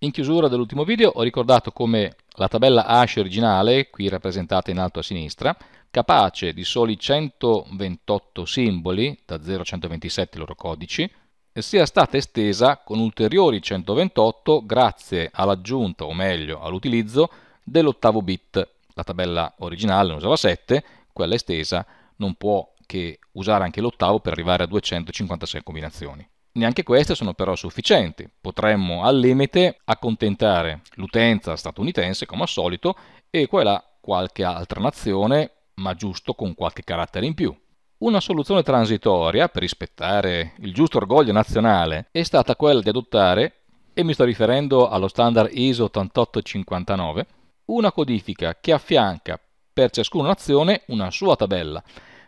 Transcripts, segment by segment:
In chiusura dell'ultimo video ho ricordato come la tabella hash originale, qui rappresentata in alto a sinistra, capace di soli 128 simboli, da 0 a 127 i loro codici, sia stata estesa con ulteriori 128 grazie all'aggiunta, o meglio all'utilizzo, dell'ottavo bit. La tabella originale ne usava 7, quella estesa non può che usare anche l'ottavo per arrivare a 256 combinazioni neanche queste sono però sufficienti. Potremmo al limite accontentare l'utenza statunitense come al solito e quella qualche altra nazione, ma giusto con qualche carattere in più. Una soluzione transitoria per rispettare il giusto orgoglio nazionale è stata quella di adottare, e mi sto riferendo allo standard ISO 8859, una codifica che affianca per ciascuna nazione una sua tabella,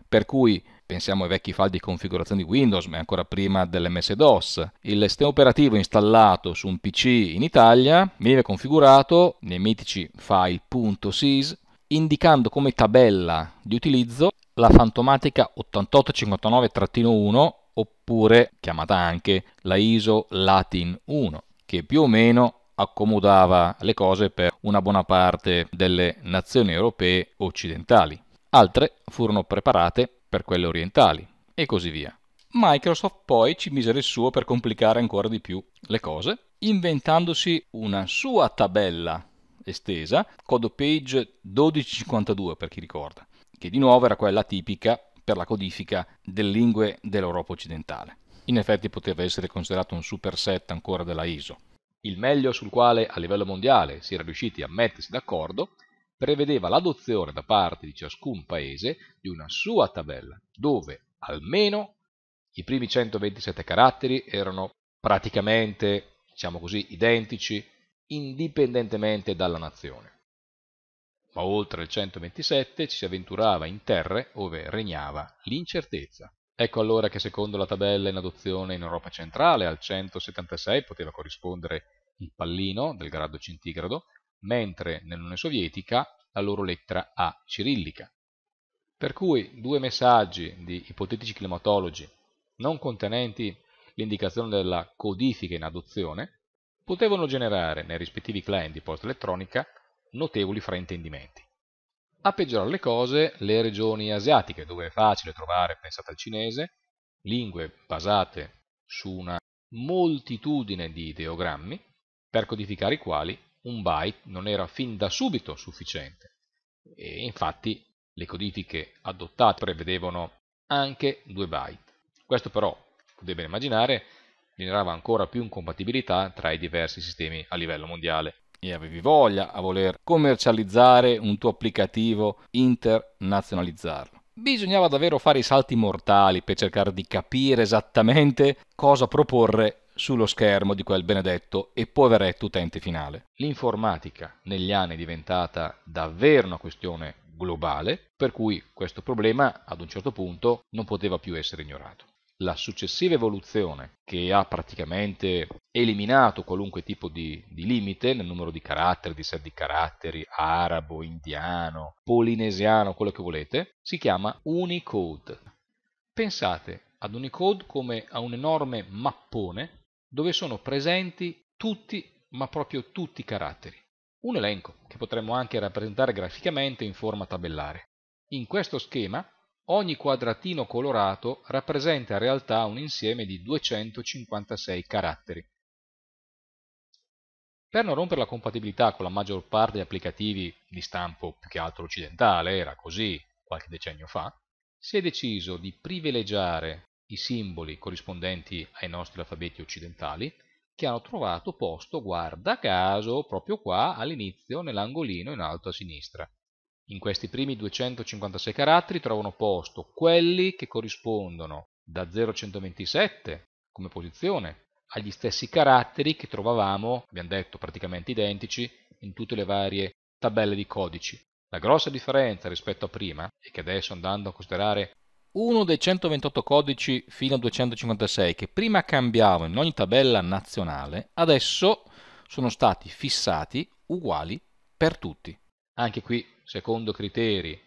per cui pensiamo ai vecchi file di configurazione di Windows, ma ancora prima dell'MS-DOS. Il sistema operativo installato su un PC in Italia viene configurato nei mitici file.sys indicando come tabella di utilizzo la fantomatica 8859-1 oppure chiamata anche la ISO Latin 1 che più o meno accomodava le cose per una buona parte delle nazioni europee occidentali. Altre furono preparate per quelle orientali, e così via. Microsoft poi ci mise il suo per complicare ancora di più le cose, inventandosi una sua tabella estesa, code page 1252 per chi ricorda, che di nuovo era quella tipica per la codifica delle lingue dell'Europa occidentale. In effetti poteva essere considerato un superset ancora della ISO. Il meglio sul quale a livello mondiale si era riusciti a mettersi d'accordo prevedeva l'adozione da parte di ciascun paese di una sua tabella, dove almeno i primi 127 caratteri erano praticamente, diciamo così, identici indipendentemente dalla nazione. Ma oltre il 127 ci si avventurava in terre dove regnava l'incertezza. Ecco allora che secondo la tabella in adozione in Europa centrale al 176 poteva corrispondere il pallino del grado centigrado, mentre nell'Unione Sovietica la loro lettera A cirillica. Per cui due messaggi di ipotetici climatologi non contenenti l'indicazione della codifica in adozione potevano generare nei rispettivi client di posta elettronica notevoli fraintendimenti. A peggiorare le cose, le regioni asiatiche, dove è facile trovare, pensate al cinese, lingue basate su una moltitudine di ideogrammi, per codificare i quali un byte non era fin da subito sufficiente e infatti le codifiche adottate prevedevano anche 2 byte. Questo però, potete immaginare, generava ancora più incompatibilità tra i diversi sistemi a livello mondiale e avevi voglia a voler commercializzare un tuo applicativo, internazionalizzarlo. Bisognava davvero fare i salti mortali per cercare di capire esattamente cosa proporre sullo schermo di quel benedetto e poveretto utente finale. L'informatica negli anni è diventata davvero una questione globale, per cui questo problema ad un certo punto non poteva più essere ignorato. La successiva evoluzione, che ha praticamente eliminato qualunque tipo di, di limite nel numero di caratteri, di set di caratteri, arabo, indiano, polinesiano, quello che volete, si chiama Unicode. Pensate ad Unicode come a un enorme mappone dove sono presenti tutti, ma proprio tutti i caratteri. Un elenco che potremmo anche rappresentare graficamente in forma tabellare. In questo schema ogni quadratino colorato rappresenta in realtà un insieme di 256 caratteri. Per non rompere la compatibilità con la maggior parte degli applicativi di stampo più che altro occidentale, era così qualche decennio fa, si è deciso di privilegiare i simboli corrispondenti ai nostri alfabeti occidentali, che hanno trovato posto, guarda caso, proprio qua all'inizio nell'angolino in alto a sinistra. In questi primi 256 caratteri trovano posto quelli che corrispondono da 0 a 127 come posizione agli stessi caratteri che trovavamo, abbiamo detto praticamente identici, in tutte le varie tabelle di codici. La grossa differenza rispetto a prima, è che adesso andando a considerare uno dei 128 codici fino a 256 che prima cambiava in ogni tabella nazionale, adesso sono stati fissati uguali per tutti. Anche qui, secondo criteri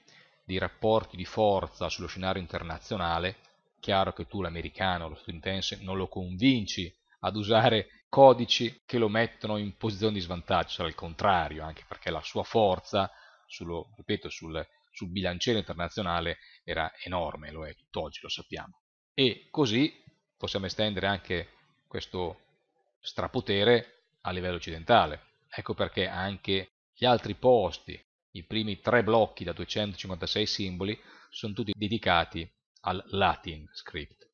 di rapporti di forza sullo scenario internazionale, chiaro che tu l'americano, lo statunitense, non lo convinci ad usare codici che lo mettono in posizione di svantaggio, sarà il contrario, anche perché la sua forza, sullo, ripeto, sul sul bilanciere internazionale era enorme, lo è tutt'oggi, lo sappiamo. E così possiamo estendere anche questo strapotere a livello occidentale. Ecco perché anche gli altri posti, i primi tre blocchi da 256 simboli, sono tutti dedicati al Latin script.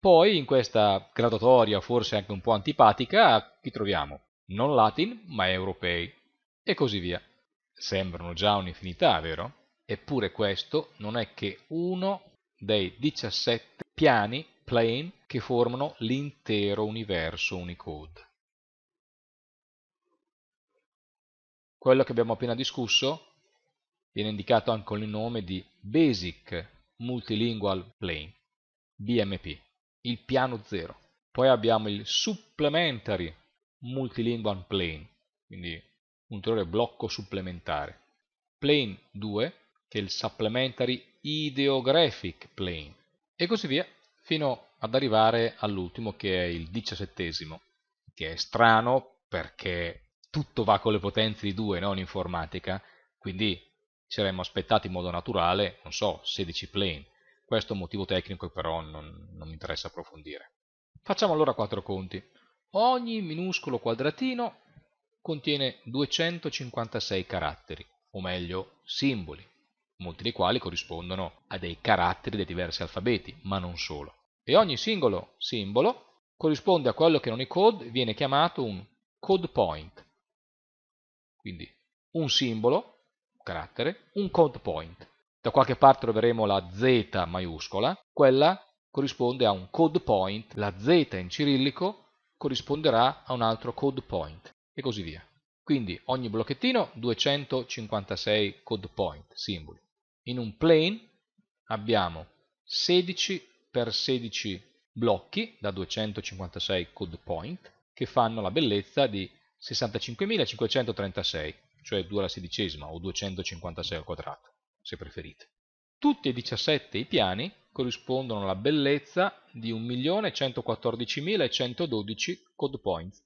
Poi in questa gradatoria, forse anche un po' antipatica, chi troviamo? Non Latin, ma europei, e così via. Sembrano già un'infinità, vero? Eppure questo non è che uno dei 17 piani plane che formano l'intero universo Unicode. Quello che abbiamo appena discusso viene indicato anche con il nome di Basic Multilingual Plane, BMP, il piano 0. Poi abbiamo il Supplementary Multilingual Plane, quindi un ulteriore blocco supplementare. Plane 2 che il supplementary ideographic plane e così via fino ad arrivare all'ultimo che è il diciassettesimo, che è strano perché tutto va con le potenze di 2 non in informatica, quindi ci saremmo aspettati in modo naturale, non so, 16 plane. Questo è un motivo tecnico però non, non mi interessa approfondire. Facciamo allora quattro conti. Ogni minuscolo quadratino contiene 256 caratteri, o meglio simboli molti dei quali corrispondono a dei caratteri dei diversi alfabeti, ma non solo. E ogni singolo simbolo corrisponde a quello che in code, viene chiamato un code point. Quindi un simbolo, un carattere, un code point. Da qualche parte troveremo la Z maiuscola, quella corrisponde a un code point, la Z in cirillico corrisponderà a un altro code point e così via. Quindi ogni blocchettino 256 code point, simboli in un plane abbiamo 16 per 16 blocchi da 256 code point che fanno la bellezza di 65.536, cioè 2 alla sedicesima o 256 al quadrato, se preferite. Tutti e 17 i piani corrispondono alla bellezza di 1.114.112 code points.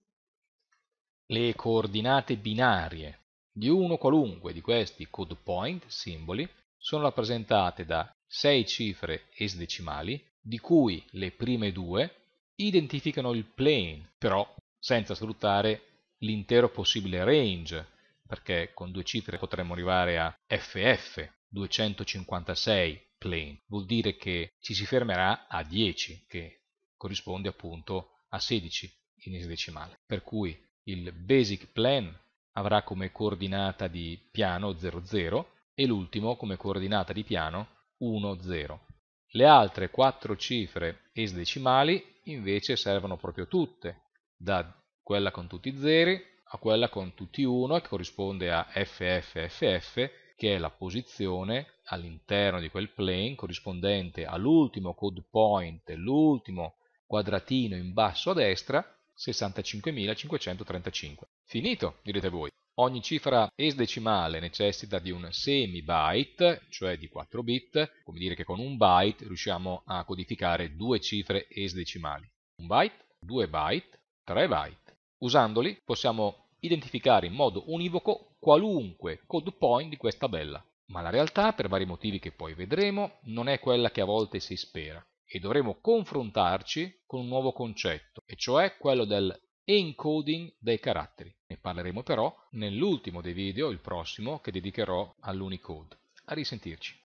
Le coordinate binarie di uno qualunque di questi code point, simboli, sono rappresentate da 6 cifre esdecimali, di cui le prime due identificano il plane, però senza sfruttare l'intero possibile range, perché con due cifre potremmo arrivare a FF, 256 plane, vuol dire che ci si fermerà a 10, che corrisponde appunto a 16 in esidecimale, per cui il basic plan avrà come coordinata di piano 00 e l'ultimo come coordinata di piano 1, 0. Le altre quattro cifre esdecimali invece servono proprio tutte, da quella con tutti i zeri a quella con tutti 1 che corrisponde a FFFF che è la posizione all'interno di quel plane corrispondente all'ultimo code point, l'ultimo quadratino in basso a destra, 65.535. Finito, direte voi. Ogni cifra esdecimale necessita di un semibyte, cioè di 4 bit, come dire che con un byte riusciamo a codificare due cifre esdecimali. Un byte, due byte, tre byte. Usandoli possiamo identificare in modo univoco qualunque code point di questa tabella. Ma la realtà, per vari motivi che poi vedremo, non è quella che a volte si spera e dovremo confrontarci con un nuovo concetto, e cioè quello del encoding dei caratteri. Ne parleremo però nell'ultimo dei video, il prossimo, che dedicherò all'Unicode. A risentirci.